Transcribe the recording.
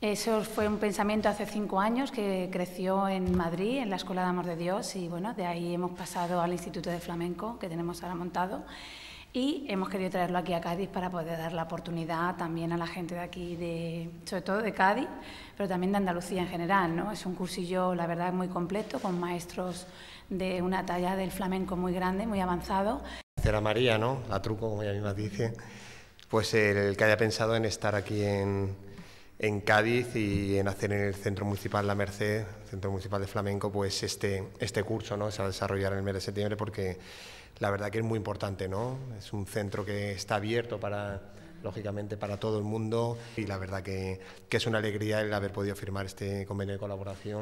Eso fue un pensamiento hace cinco años que creció en Madrid, en la Escuela de Amor de Dios, y bueno, de ahí hemos pasado al Instituto de Flamenco que tenemos ahora montado y hemos querido traerlo aquí a Cádiz para poder dar la oportunidad también a la gente de aquí, sobre todo de Cádiz, pero también de Andalucía en general. ¿no? Es un cursillo, la verdad, muy completo, con maestros de una talla del flamenco muy grande, muy avanzado. María, ¿no? La truco, como ella misma dice, pues el que haya pensado en estar aquí en en Cádiz y en hacer en el Centro Municipal La Merced, Centro Municipal de Flamenco, pues este, este curso ¿no? se va a desarrollar en el mes de septiembre porque la verdad que es muy importante, ¿no? Es un centro que está abierto para, lógicamente, para todo el mundo y la verdad que es una alegría el haber podido firmar este convenio de colaboración.